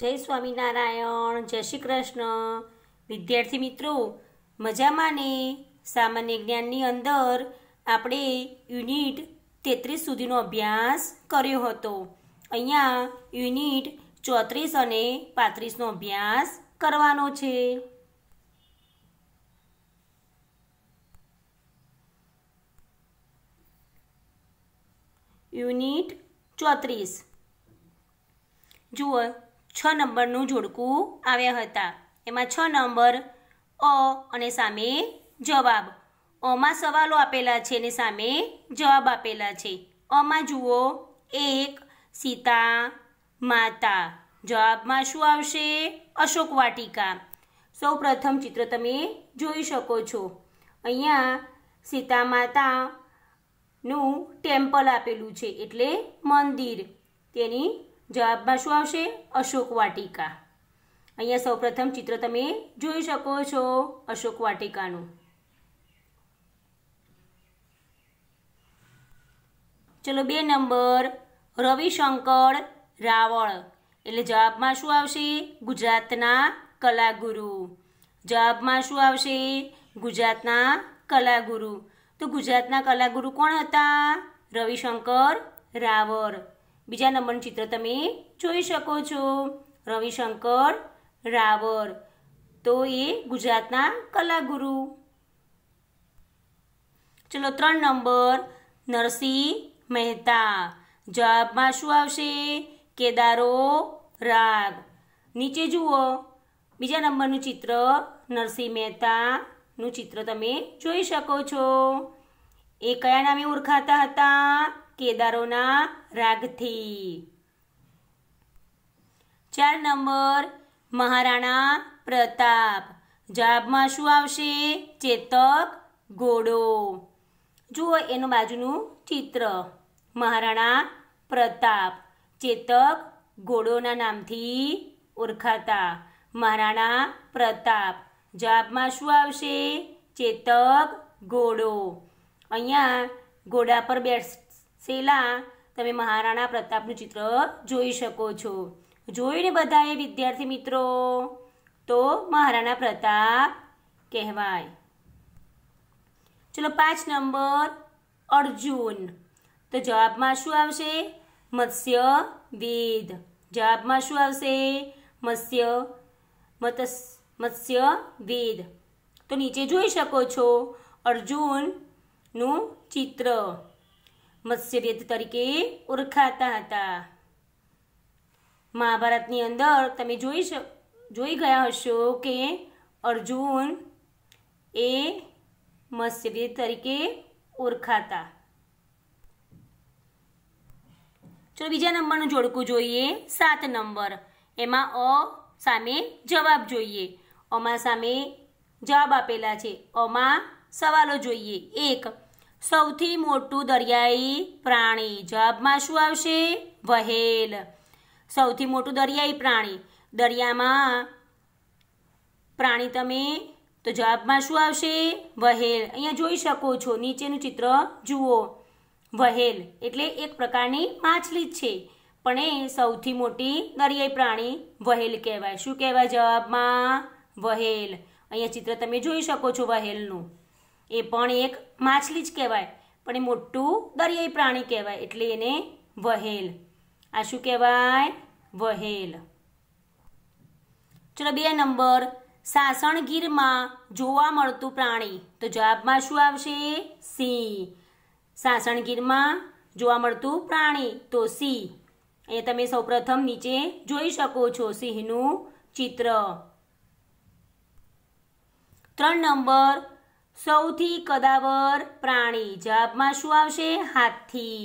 જય સ્વામિનારાયણ જય શ્રી કૃષ્ણ વિદ્યાર્થી મિત્રો મજામાં ને સામાન્ય જ્ઞાનની અંદર આપણે યુનિટ તેત્રીસ સુધીનો અભ્યાસ કર્યો હતો અહીંયા યુનિટ ચોત્રીસ અને પાંત્રીસનો અભ્યાસ કરવાનો છે યુનિટ ચોત્રીસ જુઓ છ નંબરનું જોડકું આવ્યા હતા એમાં છ નંબર અ અને સામે જવાબ અમાં સવાલો આપેલા છે અને સામે જવાબ આપેલા છે અમાં જુઓ એક સીતા માતા જવાબમાં શું આવશે અશોક વાટિકા સૌ પ્રથમ ચિત્ર તમે જોઈ શકો છો અહીંયા સીતા માતાનું ટેમ્પલ આપેલું છે એટલે મંદિર તેની જવાબમાં શું આવશે અશોક વાટિકા અહીંયા સૌપ્રથમ ચિત્ર તમે જોઈ શકો છો અશોક વાટિકાનું ચલો બે નંબર રવિશંકર રાવળ એટલે જવાબમાં શું આવશે ગુજરાતના કલાગુરુ જવાબમાં શું આવશે ગુજરાતના કલાગુરુ તો ગુજરાતના કલાગુરુ કોણ હતા રવિશંકર રાવળ બીજા નંબરનું ચિત્ર તમે જોઈ શકો છો રવિશંકર રાવર તો એ ગુજરાતના કલાગુરુ ચલો ત્રણ નંબર નરસિંહ મહેતા જવાબમાં શું આવશે કેદારો રાગ નીચે જુઓ બીજા નંબરનું ચિત્ર નરસિંહ મહેતાનું ચિત્ર તમે જોઈ શકો છો એ કયા નામે ઓળખાતા હતા કેદારોના રાગથી ચાર નંબર મહારાણા પ્રતાપ જવાબમાં શું આવશે ચેતક ઘોડો જુઓ એનું બાજુનું ચિત્ર મહારાણા પ્રતાપ ચેતક ઘોડોના નામથી ઓળખાતા મહારાણા પ્રતાપ જવાબમાં શું આવશે ચેતક ઘોડો અહીંયા ઘોડા પર બેસ શેલા તમે મહારાણા પ્રતાપનું ચિત્ર જોઈ શકો છો જોઈને બધાએ વિદ્યાર્થી મિત્રો તો મહારાણા પ્રતાપ કહેવાય ચલો પાંચ નંબર અર્જુન તો જવાબમાં શું આવશે મત્સ્ય વેદ જવાબમાં શું આવશે મત્સ્ય મત્સ્ય વેદ તો નીચે જોઈ શકો છો અર્જુનનું ચિત્ર મત્સ્યવેદ તરીકે ઓળખાતા હતા મહાભારતની અંદર તમે જોઈ જોઈ ગયા હશો કે અર્જુન એ મત્સ્યવેદ તરીકે ઓળખાતા ચલો બીજા નંબરનું જોડકું જોઈએ સાત નંબર એમાં અ સામે જવાબ જોઈએ અમા સામે જવાબ આપેલા છે અમા સવાલો જોઈએ એક સૌથી મોટું દરિયાઈ પ્રાણી જવાબમાં શું આવશે વહેલ સૌથી મોટું દરિયાઈ પ્રાણી દરિયામાં પ્રાણી તમે તો જવાબમાં શું આવશે વહેલ અહીંયા જોઈ શકો છો નીચેનું ચિત્ર જુઓ વહેલ એટલે એક પ્રકારની માછલી જ છે પણ એ સૌથી મોટી દરિયાઈ પ્રાણી વહેલ કહેવાય શું કહેવાય જવાબમાં વહેલ અહીંયા ચિત્ર તમે જોઈ શકો છો વહેલનું એ પણ એક માછલી જ કહેવાય પણ એ મોટું દરિયાઈ પ્રાણી કહેવાય એટલે એને વહેલ આ શું કહેવાય વહેલ ચલો બે નંબર સાસણગીરમાં જોવા મળતું પ્રાણી તો જવાબમાં શું આવશે સિંહ સાસણગીરમાં જોવા મળતું પ્રાણી તો સિંહ એ તમે સૌપ્રથમ નીચે જોઈ શકો છો સિંહનું ચિત્ર ત્રણ નંબર સૌથી કદાવર પ્રાણી જવાબમાં શું આવશે હાથી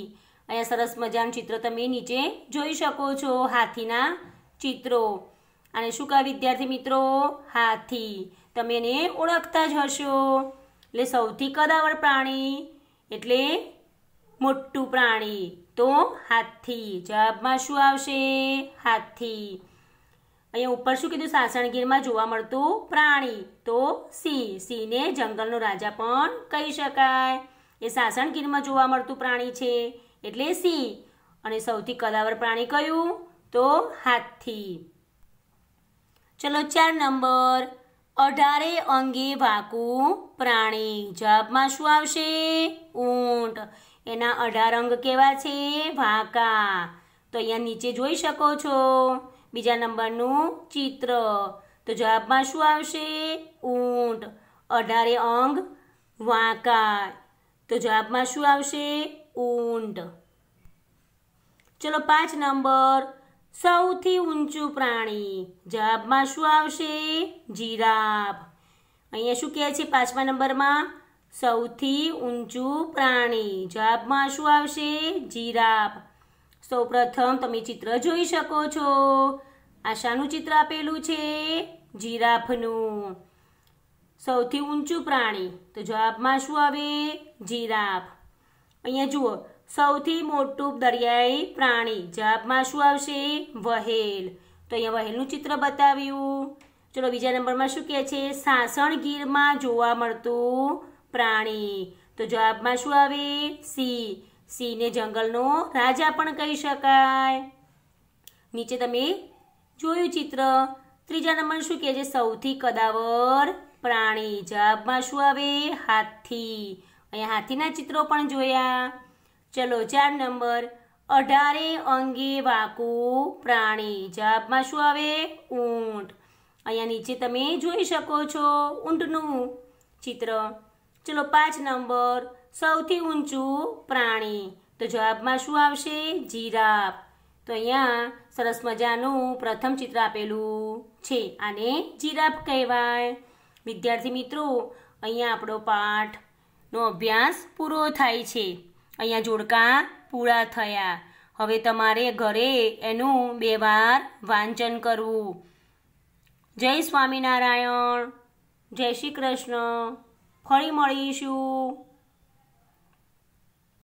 અહીંયા સરસ મજાનું ચિત્ર તમે નીચે જોઈ શકો છો હાથીના ચિત્રો અને શું કહે વિદ્યાર્થી મિત્રો હાથી તમે એને ઓળખતા જ હશો એટલે સૌથી કદાવર પ્રાણી એટલે મોટું પ્રાણી તો હાથી જવાબમાં શું આવશે હાથી અહીંયા ઉપર શું કીધું સાસણગીરમાં જોવા મળતું પ્રાણી તો સિંહ સિંહને જંગલનો રાજા પણ કહી શકાય એ સાસણગીરમાં જોવા મળતું પ્રાણી છે એટલે સિંહ અને સૌથી કદાવર પ્રાણી કયું તો હાથી ચલો ચાર નંબર અઢારે અંગે વાકું પ્રાણી જવાબમાં શું આવશે ઊંટ એના અઢાર અંગ કેવા છે વાંકા તો અહીંયા નીચે જોઈ શકો છો બીજા નંબરનું ચિત્ર તો જવાબમાં શું આવશે ઊંટ અઢારે અંગ વાંકા તો જવાબમાં શું આવશે ઊંટ ચલો પાંચ નંબર સૌથી ઊંચું પ્રાણી જવાબમાં શું આવશે જીરાફ અહીંયા શું કહે છે પાંચમા નંબરમાં સૌથી ઊંચું પ્રાણી જવાબમાં શું આવશે જીરાફ સૌપ્રથમ તમે ચિત્ર જોઈ શકો છો આ શાનું ચિત્ર આપેલું છે જીરાફનું સૌથી ઊંચું પ્રાણી તો જવાબમાં શું આવે જીરાફ અહીંયા જુઓ સૌથી મોટું દરિયાઈ પ્રાણી જવાબમાં શું આવશે વહેલ તો અહીંયા વહેલનું ચિત્ર બતાવ્યું ચલો બીજા નંબરમાં શું કહે છે સાસણ ગીરમાં જોવા મળતું પ્રાણી તો જવાબમાં શું આવે સિંહ સિંહને જંગલનો રાજા પણ કહી શકાય નીચે તમે જોયું ચિત્ર ત્રીજા નંબર શું કહે છે સૌથી કદાવર પ્રાણી જવાબમાં શું આવે હાથી અહીંયા હાથીના ચિત્રો પણ જોયા ચલો ચાર નંબર અઢારે અંગે વાકુ પ્રાણી જવાબમાં શું આવે ઊંટ અહીંયા નીચે તમે જોઈ શકો છો ઊંટનું ચિત્ર ચલો પાંચ નંબર સૌથી ઊંચું પ્રાણી તો જવાબમાં શું આવશે જીરાફ તો અહીંયા સરસ મજાનું પ્રથમ ચિત્ર આપેલું છે આને જીરાફ કહેવાય વિદ્યાર્થી મિત્રો અહીંયા આપણો પાઠનો અભ્યાસ પૂરો થાય છે અહીંયા જોડકા પૂરા થયા હવે તમારે ઘરે એનું બે વાર વાંચન કરવું જય સ્વામિનારાયણ જય શ્રી કૃષ્ણ ફળી મળીશું